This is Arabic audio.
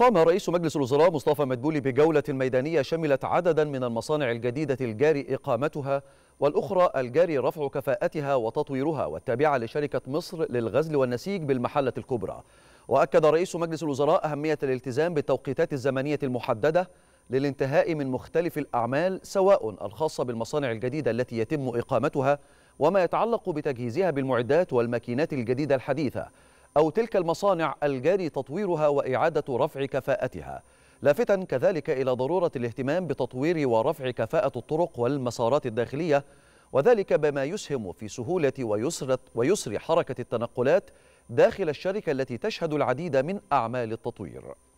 قام رئيس مجلس الوزراء مصطفى مدبولي بجولة ميدانية شملت عددا من المصانع الجديدة الجاري إقامتها والأخرى الجاري رفع كفاءتها وتطويرها والتابعة لشركة مصر للغزل والنسيج بالمحلة الكبرى وأكد رئيس مجلس الوزراء أهمية الالتزام بالتوقيتات الزمنية المحددة للانتهاء من مختلف الأعمال سواء الخاصة بالمصانع الجديدة التي يتم إقامتها وما يتعلق بتجهيزها بالمعدات والماكينات الجديدة الحديثة أو تلك المصانع الجاري تطويرها وإعادة رفع كفاءتها لافتا كذلك إلى ضرورة الاهتمام بتطوير ورفع كفاءة الطرق والمسارات الداخلية وذلك بما يسهم في سهولة ويسر, ويسر حركة التنقلات داخل الشركة التي تشهد العديد من أعمال التطوير